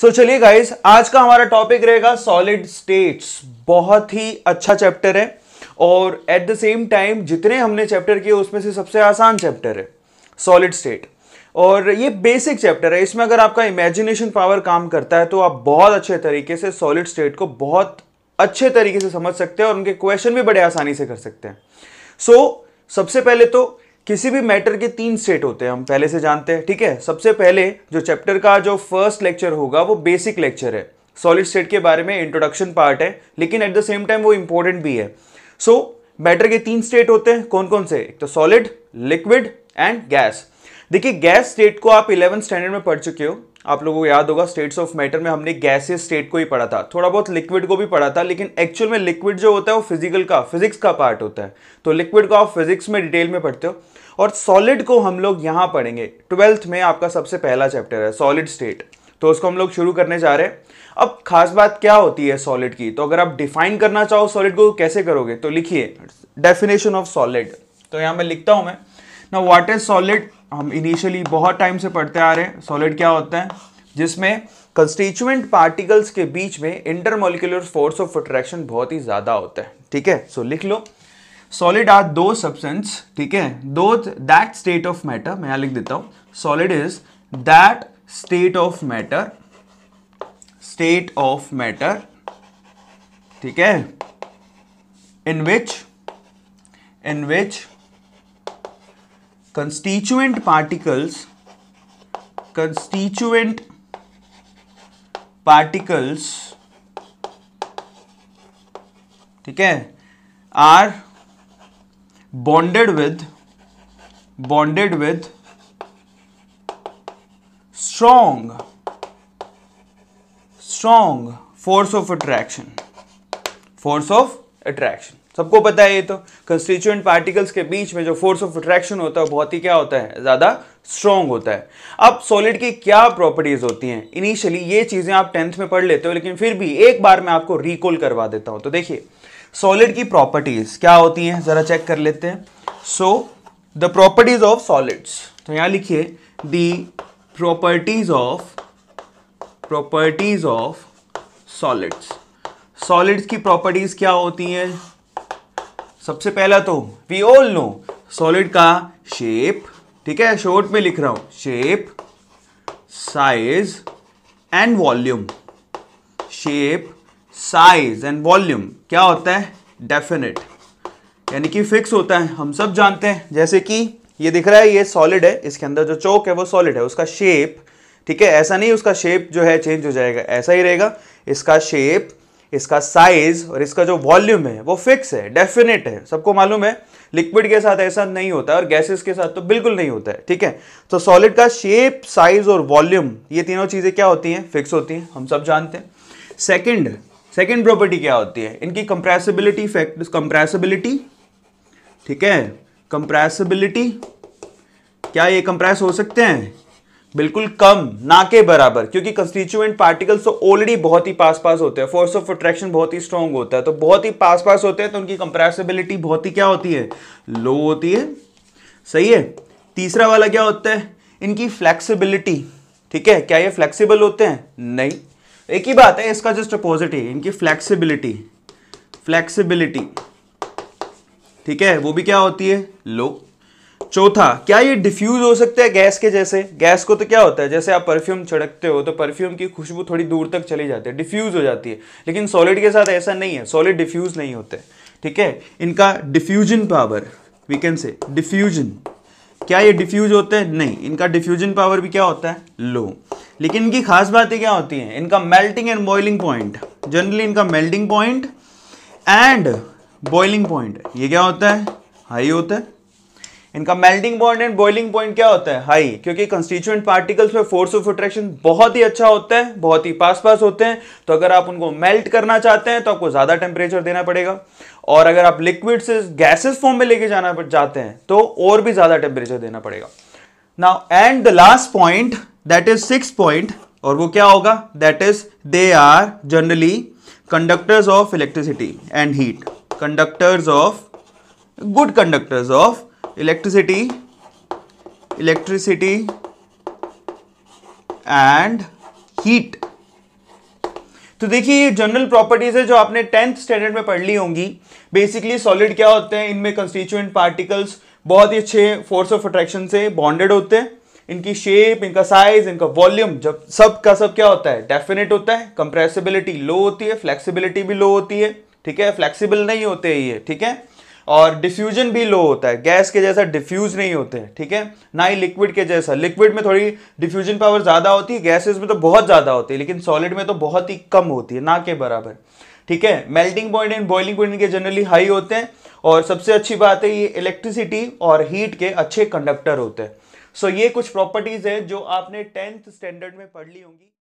सो so, चलिए guys आज का हमारा टॉपिक रहेगा सॉलिड स्टेट्स बहुत ही अच्छा चैप्टर है और एट द सेम टाइम जितने हमने चैप्टर किए उसमें से सबसे आसान चैप्टर है सॉलिड स्टेट और ये बेसिक चैप्टर है इसमें अगर आपका इमेजिनेशन पावर काम करता है तो आप बहुत अच्छे तरीके से सॉलिड स्टेट को बहुत अच्छे तरीके से समझ सकते हैं और उनके क्वेश्चन भी बड़े आसानी से कर सकते हैं सो so, सबसे पहले तो किसी भी मैटर के तीन स्टेट होते हैं हम पहले से जानते हैं ठीक है सबसे पहले जो चैप्टर का जो फर्स्ट लेक्चर होगा वो बेसिक लेक्चर है सॉलिड स्टेट के बारे में इंट्रोडक्शन पार्ट है लेकिन एट द सेम टाइम वो इंपॉर्टेंट भी है सो so, मैटर के तीन स्टेट होते हैं कौन कौन से एक तो सॉलिड लिक्विड एंड गैस देखिए गैस स्टेट को आप इलेवन स्टैंडर्ड में पढ़ चुके हो आप लोगों को याद होगा स्टेट्स ऑफ मैटर में हमने गैसेस स्टेट को ही पढ़ा था थोड़ा बहुत लिक्विड को भी पढ़ा था लेकिन एक्चुअल में लिक्विड जो होता है वो फिजिकल का फिजिक्स का पार्ट होता है तो लिक्विड को आप फिजिक्स में डिटेल में पढ़ते हो और सॉलिड को हम लोग यहाँ पढ़ेंगे ट्वेल्थ में आपका सबसे पहला चैप्टर है सॉलिड स्टेट तो उसको हम लोग शुरू करने जा रहे हैं अब खास बात क्या होती है सॉलिड की तो अगर आप डिफाइन करना चाहो सॉलिड को तो कैसे करोगे तो लिखिए डेफिनेशन ऑफ सॉलिड तो यहाँ मैं लिखता हूँ मैं ना वाट इज सॉलिड हम इनिशियली बहुत टाइम से पढ़ते आ रहे हैं सॉलिड क्या होता है जिसमें कंस्टिट्यूएंट पार्टिकल्स के बीच में इंटरमोलिकुलर फोर्स ऑफ अट्रैक्शन बहुत ही ज्यादा होता है ठीक है सो लिख लो सॉलिड आर दो सब्सटेंस ठीक है दो दैट स्टेट ऑफ मैटर मैं यहां लिख देता हूं solid is that state of matter state of matter ठीक है इन विच इन विच constituent particles constituent particles ठीक है are bonded with bonded with strong strong force of attraction force of attraction सबको पता है ये तो कंस्टिट्यूएंट पार्टिकल्स के बीच में जो फोर्स ऑफ अट्रैक्शन होता है बहुत ही क्या होता है ज़्यादा स्ट्रॉन्ग होता है अब सॉलिड की क्या प्रॉपर्टीज होती हैं इनिशियली ये चीज़ें आप टेंथ में पढ़ लेते हो लेकिन फिर भी एक बार मैं आपको रिकॉल करवा देता हूं तो देखिए सॉलिड की प्रॉपर्टीज क्या होती हैं ज़रा चेक कर लेते हैं so the properties of solids तो यहां लिखिए the properties of properties of solids solids की प्रॉपर्टीज क्या होती हैं सबसे पहला तो वी ऑल नो सॉलिड का शेप ठीक है शॉर्ट में लिख रहा हूं shape size and volume shape size and volume क्या होता है डेफिनेट यानी कि फिक्स होता है हम सब जानते हैं जैसे कि ये दिख रहा है ये सॉलिड है इसके अंदर जो चौक है वो सॉलिड है उसका शेप ठीक है ऐसा नहीं उसका शेप जो है चेंज हो जाएगा ऐसा ही रहेगा इसका शेप इसका साइज और इसका जो वॉल्यूम है वो फिक्स है डेफिनेट है सबको मालूम है लिक्विड के साथ ऐसा नहीं होता और गैसेस के साथ तो बिल्कुल नहीं होता है ठीक है तो सॉलिड का शेप साइज और वॉल्यूम ये तीनों चीज़ें क्या होती हैं फिक्स होती हैं हम सब जानते हैं सेकेंड सेकेंड प्रॉपर्टी क्या होती है इनकी कंप्रेसिबिलिटी फैक्ट कंप्रेसिबिलिटी ठीक है कंप्रेसिबिलिटी क्या ये कंप्रेस हो सकते हैं बिल्कुल कम ना के बराबर क्योंकि कंस्टिट्यूएंट पार्टिकल्स तो ऑलरेडी बहुत ही पास पास होते हैं फोर्स ऑफ अट्रैक्शन बहुत ही स्ट्रांग होता है तो बहुत ही पास पास होते हैं तो उनकी कंप्रेसिबिलिटी बहुत ही क्या होती है लो होती है सही है तीसरा वाला क्या होता है इनकी फ्लेक्सिबिलिटी ठीक है क्या ये फ्लेक्सीबल होते हैं नहीं एक ही बात है इसका जस्ट अपोजिट ही इनकी फ्लेक्सीबिलिटी फ्लेक्सीबिलिटी ठीक है वो भी क्या होती है लो चौथा क्या ये डिफ्यूज हो सकता है गैस के जैसे गैस को तो क्या होता है जैसे आप परफ्यूम छिड़कते हो तो परफ्यूम की खुशबू थोड़ी दूर तक चली जाती है डिफ्यूज हो जाती है लेकिन सॉलिड के साथ ऐसा नहीं है सॉलिड डिफ्यूज नहीं होते ठीक है इनका diffusion power we can say diffusion क्या ये डिफ्यूज होते हैं नहीं इनका डिफ्यूजन पावर भी क्या होता है लो लेकिन इनकी खास बातें क्या होती हैं इनका melting and boiling point generally इनका melting point and boiling point ये क्या होता है हाई होता है इनका melting point and boiling point क्या होता है हाई क्योंकि कंस्टिट्यूएंट पार्टिकल्स में फोर्स ऑफ अट्रैक्शन बहुत ही अच्छा होता है बहुत ही पास पास होते हैं तो अगर आप उनको मेल्ट करना चाहते हैं तो आपको ज़्यादा टेम्परेचर देना पड़ेगा और अगर आप लिक्विड से गैसेस फॉर्म में लेके जाना चाहते हैं तो और भी ज़्यादा टेम्परेचर देना पड़ेगा now and the last point that is six point और वो क्या होगा that is they are generally conductors of electricity and heat conductors of good conductors of electricity electricity and heat तो देखिए ये जनरल प्रॉपर्टीज है जो आपने टेंथ स्टैंडर्ड में पढ़ ली होंगी बेसिकली सॉलिड क्या होते हैं इनमें कंस्टिट्यूएंट पार्टिकल्स बहुत ही अच्छे फोर्स ऑफ अट्रैक्शन से बॉन्डेड होते हैं इनकी शेप इनका साइज इनका वॉल्यूम जब सब का सब क्या होता है डेफिनेट होता है कंप्रेसिबिलिटी लो होती है फ्लेक्सिबिलिटी भी लो होती है ठीक है फ्लेक्सिबल नहीं होते ये ठीक है और डिफ्यूजन भी लो होता है गैस के जैसा डिफ्यूज नहीं होते हैं ठीक है ना ही लिक्विड के जैसा लिक्विड में थोड़ी डिफ्यूजन पावर ज़्यादा होती है गैसेज में तो बहुत ज़्यादा होती है लेकिन सॉलिड में तो बहुत ही कम होती है ना के बराबर ठीक है melting point and boiling point इनके जनरली हाई होते हैं और सबसे अच्छी बात है ये इलेक्ट्रिसिटी और हीट के अच्छे कंडक्टर होते हैं सो so, ये कुछ प्रॉपर्टीज़ है जो आपने टेंथ स्टैंडर्ड में पढ़ ली होंगी